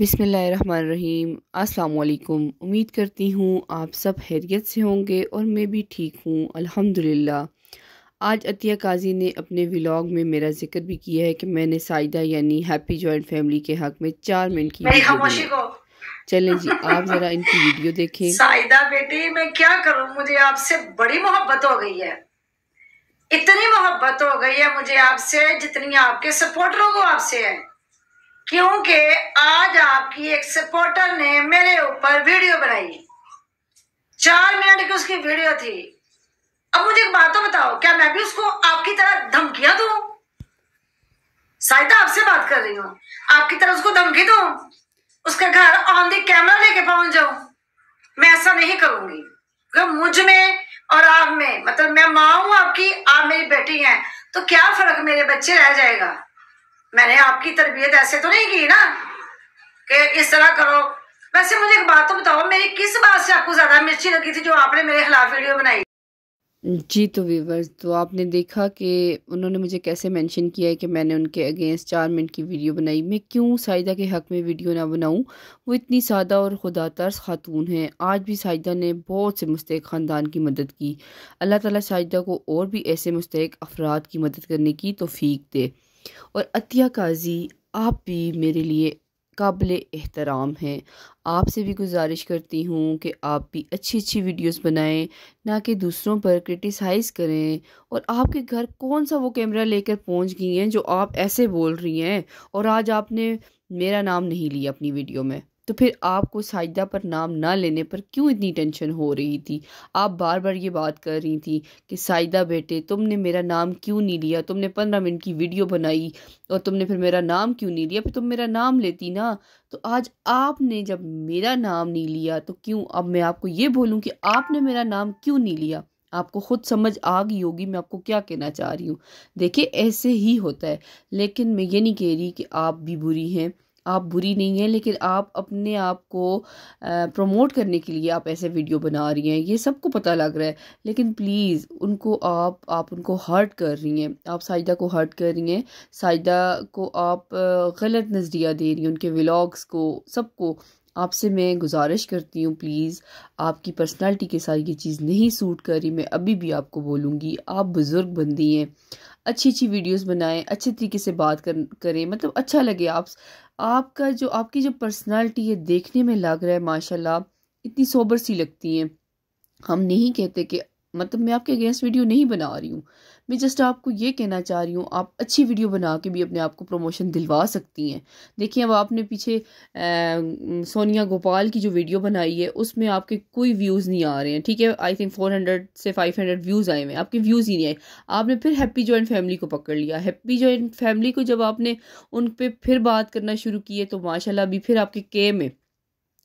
बिसमीम् अल्लाम उम्मीद करती हूँ आप सब हैरियत से होंगे और मैं भी ठीक हूँ अल्हम्दुलिल्लाह आज अतिया काजी ने अपने व्लॉग में मेरा जिक्र भी किया है कि मैंने साइदा यानी हैप्पी जॉइंट फैमिली के हक में चार मिनट की चलें जी आप जरा इनकी वीडियो देखें साइदा बेटी मैं क्या करूँ मुझे आपसे बड़ी मोहब्बत हो गई है इतनी मोहब्बत हो गई है मुझे आपसे जितनी आपके सपोर्टरों को आपसे है क्योंकि आज आपकी एक सपोर्टर ने मेरे ऊपर वीडियो बनाई चार मिनट की उसकी वीडियो थी अब मुझे एक बात तो बताओ क्या मैं भी उसको आपकी तरह धमकिया दू शायद आपसे बात कर रही हूं आपकी तरह उसको धमकी दू उसका घर ऑन दी कैमरा लेके पहुंच जाऊं मैं ऐसा नहीं करूंगी क्योंकि मुझ में और आप में मतलब मैं माँ हूं आपकी आप मेरी बेटी हैं तो क्या फर्क मेरे बच्चे रह जाएगा मैंने आपकी तरबियत ऐसे तो नहीं की ना कि इस तरह करो वैसे मुझे एक बात तो बताओ मेरी किस बात से आपको ज़्यादा मिर्ची लगी थी जो आपने मेरे खिलाफ वीडियो बनाई जी तो वीवर तो आपने देखा कि उन्होंने मुझे कैसे मेंशन किया है कि मैंने उनके अगेंस्ट चार मिनट की वीडियो बनाई मैं क्यों साजिदा के हक़ में वीडियो ना बनाऊं वो इतनी सादा और खुदा तर्स खातून हैं आज भी साजिदा ने बहुत से मुस्तक ख़ानदान की मदद की अल्लाह ताला साजिदा को और भी ऐसे मुस्तक अफराद की मदद करने की तोफ़ी दे और अतिया काज़ी आप भी मेरे लिए काबिल एहतराम हैं आपसे भी गुजारिश करती हूँ कि आप भी अच्छी अच्छी वीडियोस बनाएं ना कि दूसरों पर क्रिटिसाइज़ करें और आपके घर कौन सा वो कैमरा लेकर पहुँच गई हैं जो आप ऐसे बोल रही हैं और आज आपने मेरा नाम नहीं लिया अपनी वीडियो में तो फिर आपको साजदा पर नाम ना लेने पर क्यों इतनी टेंशन हो रही थी आप बार बार ये बात कर रही थी कि साजदा बेटे तुमने मेरा नाम क्यों नहीं लिया तुमने पंद्रह मिनट की वीडियो बनाई और तुमने फिर मेरा नाम क्यों नहीं लिया फिर तुम मेरा नाम लेती ना तो आज आपने जब मेरा नाम नहीं लिया तो क्यों अब मैं आपको ये बोलूँ कि आपने मेरा नाम क्यों नहीं लिया आपको खुद समझ आ गई होगी मैं आपको क्या कहना चाह रही हूँ देखिए ऐसे ही होता है लेकिन मैं ये नहीं कह रही कि आप भी बुरी हैं आप बुरी नहीं हैं लेकिन आप अपने आप को प्रमोट करने के लिए आप ऐसे वीडियो बना रही हैं ये सबको पता लग रहा है लेकिन प्लीज़ उनको आप आप उनको हर्ट कर रही हैं आप साजदा को हर्ट कर रही हैं साजदा को आप गलत नज़रिया दे रही हैं उनके व्लाग्स को सबको आपसे मैं गुजारिश करती हूँ प्लीज़ आपकी पर्सनालिटी के साथ ये चीज़ नहीं सूट कर रही मैं अभी भी आपको बोलूँगी आप बुज़ुर्ग बंदी हैं अच्छी अच्छी वीडियोस बनाएं अच्छे तरीके से बात कर करें मतलब अच्छा लगे आप आपका जो आपकी जो पर्सनालिटी है देखने में लग रहा है माशाल्लाह इतनी सोबर सी लगती हैं हम नहीं कहते कि मतलब मैं आपके अगेंस्ट वीडियो नहीं बना रही हूँ मैं जस्ट आपको ये कहना चाह रही हूँ आप अच्छी वीडियो बना के भी अपने आप को प्रमोशन दिलवा सकती हैं देखिए अब आपने पीछे आ, सोनिया गोपाल की जो वीडियो बनाई है उसमें आपके कोई व्यूज़ नहीं आ रहे हैं ठीक है आई थिंक फोर हंड्रेड से फाइव हंड्रेड व्यूज़ आए हुए हैं आपके व्यूज़ ही नहीं आए आपने फिर हैप्पी जॉइंट फैमिली को पकड़ लिया हैप्पी जॉइंट फैमिली को जब आपने उन पर फिर बात करना शुरू की है तो माशाला अभी फिर आपके के में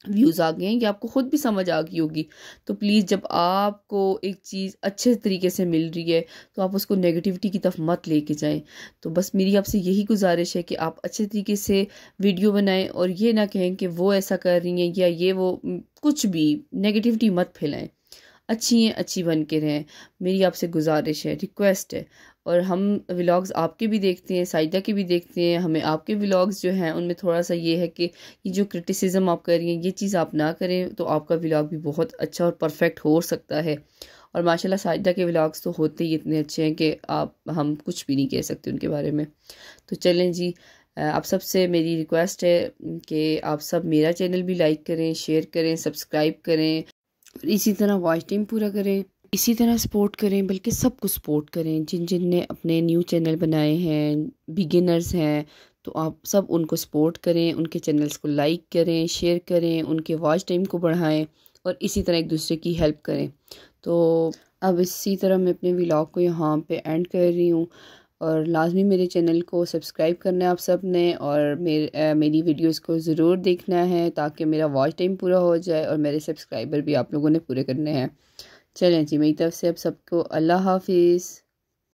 व्यूज़ आ गए हैं या आपको ख़ुद भी समझ आ गई होगी तो प्लीज़ जब आपको एक चीज़ अच्छे तरीके से मिल रही है तो आप उसको नेगेटिविटी की तरफ मत लेके जाए तो बस मेरी आपसे यही गुजारिश है कि आप अच्छे तरीके से वीडियो बनाएं और ये ना कहें कि वो ऐसा कर रही हैं या ये वो कुछ भी नेगेटिविटी मत फैलाएं अच्छी हैं अच्छी बन के रहें मेरी आपसे गुजारिश है रिक्वेस्ट है और हम व्लॉग्स आपके भी देखते हैं साइदा के भी देखते हैं हमें आपके व्लॉग्स जो हैं उनमें थोड़ा सा ये है कि ये जो क्रिटिसिज्म आप कर रही हैं ये चीज़ आप ना करें तो आपका व्लॉग भी बहुत अच्छा और परफेक्ट हो सकता है और माशाल्लाह साजदा के व्लॉग्स तो होते ही इतने अच्छे हैं कि आप हम कुछ भी नहीं कह सकते उनके बारे में तो चलें जी आप सबसे मेरी रिक्वेस्ट है कि आप सब मेरा चैनल भी लाइक करें शेयर करें सब्सक्राइब करें इसी तरह वॉच टाइम पूरा करें इसी तरह सपोर्ट करें बल्कि सबको सपोर्ट करें जिन जिन ने अपने न्यू चैनल बनाए हैं बिगिनर्स हैं तो आप सब उनको सपोर्ट करें उनके चैनल्स को लाइक करें शेयर करें उनके वॉच टाइम को बढ़ाएं और इसी तरह एक दूसरे की हेल्प करें तो अब इसी तरह मैं अपने व्लॉग को यहाँ पे एंड कर रही हूँ और लाजमी मेरे चैनल को सब्सक्राइब करना है आप सब ने और मेरे मेरी वीडियोस को ज़रूर देखना है ताकि मेरा वॉच टाइम पूरा हो जाए और मेरे सब्सक्राइबर भी आप लोगों ने पूरे करने हैं चलें जी मेरी तरफ से आप सबको अल्लाह हाफिज़